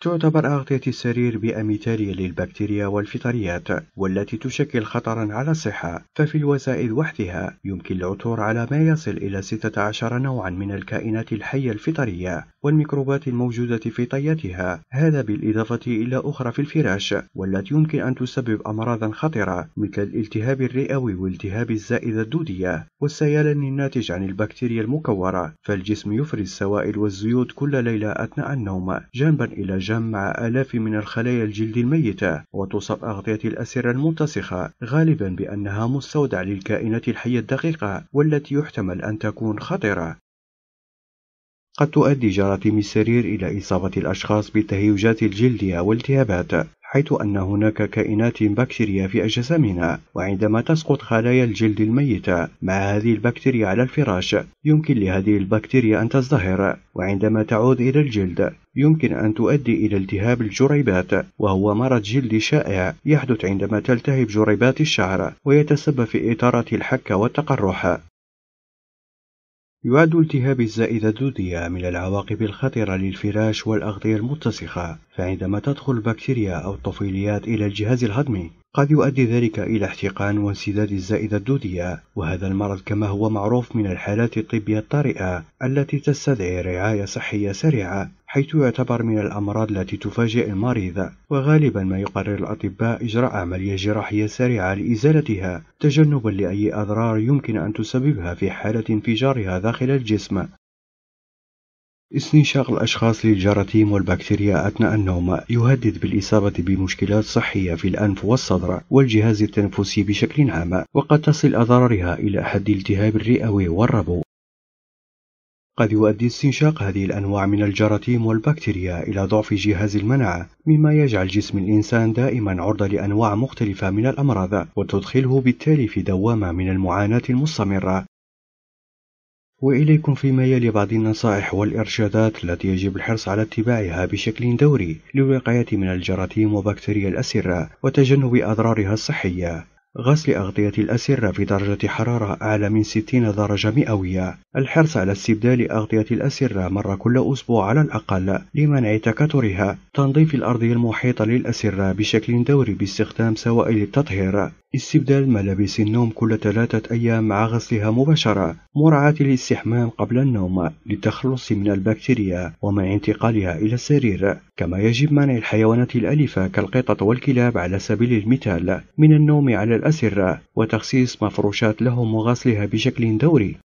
تعتبر أغطية السرير بيئة مثالية للبكتيريا والفطريات والتي تشكل خطرا على الصحة ففي الوسائد وحدها يمكن العثور على ما يصل إلى 16 نوعا من الكائنات الحية الفطرية والميكروبات الموجودة في طياتها هذا بالإضافة إلى أخرى في الفراش والتي يمكن أن تسبب أمراضا خطرة مثل الالتهاب الرئوي والتهاب الزائدة الدودية والسيلان الناتج عن البكتيريا المكورة فالجسم يفرز السوائل والزيوت كل ليلة أثناء النوم جانبا إلى تنجم مع آلاف من الخلايا الجلد الميتة وتصب أغطية الأسرة المنتسخة غالبا بأنها مستودع للكائنات الحية الدقيقة والتي يحتمل أن تكون خطرة قد تؤدي جراثيم السرير إلى إصابة الأشخاص بالتهيجات الجلدية والتهابات حيث أن هناك كائنات بكتيريا في أجسامنا وعندما تسقط خلايا الجلد الميتة مع هذه البكتيريا على الفراش يمكن لهذه البكتيريا أن تزدهر وعندما تعود إلى الجلد يمكن أن تؤدي إلى التهاب الجريبات وهو مرض جلدي شائع يحدث عندما تلتهب جريبات الشعر ويتسبب في إثارة الحكة والتقرح يعد التهاب الزائدة الدودية من العواقب الخطرة للفراش والأغطية المتسخة فعندما تدخل البكتيريا أو الطفيليات إلى الجهاز الهضمي قد يؤدي ذلك إلى احتقان وانسداد الزائدة الدودية وهذا المرض كما هو معروف من الحالات الطبية الطارئة التي تستدعي رعاية صحية سريعة حيث يعتبر من الأمراض التي تفاجئ المريض وغالبا ما يقرر الأطباء إجراء عملية جراحية سريعة لإزالتها تجنبا لأي أضرار يمكن أن تسببها في حالة انفجارها داخل الجسم استنشاق الأشخاص للجراثيم والبكتيريا أثناء النوم يهدد بالإصابة بمشكلات صحية في الأنف والصدر والجهاز التنفسي بشكل عام وقد تصل أضرارها إلى حد التهاب الرئوي والربو قد يؤدي استنشاق هذه الأنواع من الجراثيم والبكتيريا إلى ضعف جهاز المناعة مما يجعل جسم الإنسان دائما عرضة لأنواع مختلفة من الأمراض وتدخله بالتالي في دوامة من المعاناة المستمرة وإليكم فيما يلي بعض النصائح والإرشادات التي يجب الحرص على اتباعها بشكل دوري للوقاية من الجراثيم وبكتيريا الأسرة وتجنب أضرارها الصحية غسل أغطية الأسرة في درجة حرارة أعلى من 60 درجة مئوية الحرص على استبدال أغطية الأسرة مرة كل أسبوع على الأقل لمنع تكاثرها تنظيف الأرضية المحيطة للأسرة بشكل دوري باستخدام سوائل التطهير استبدال ملابس النوم كل ثلاثة أيام مع غسلها مباشرة مراعاة الاستحمام قبل النوم للتخلص من البكتيريا ومنع انتقالها إلى السرير كما يجب منع الحيوانات الأليفة كالقطط والكلاب على سبيل المثال من النوم على الأسرة الأسرة وتخصيص مفروشات لهم وغسلها بشكل دوري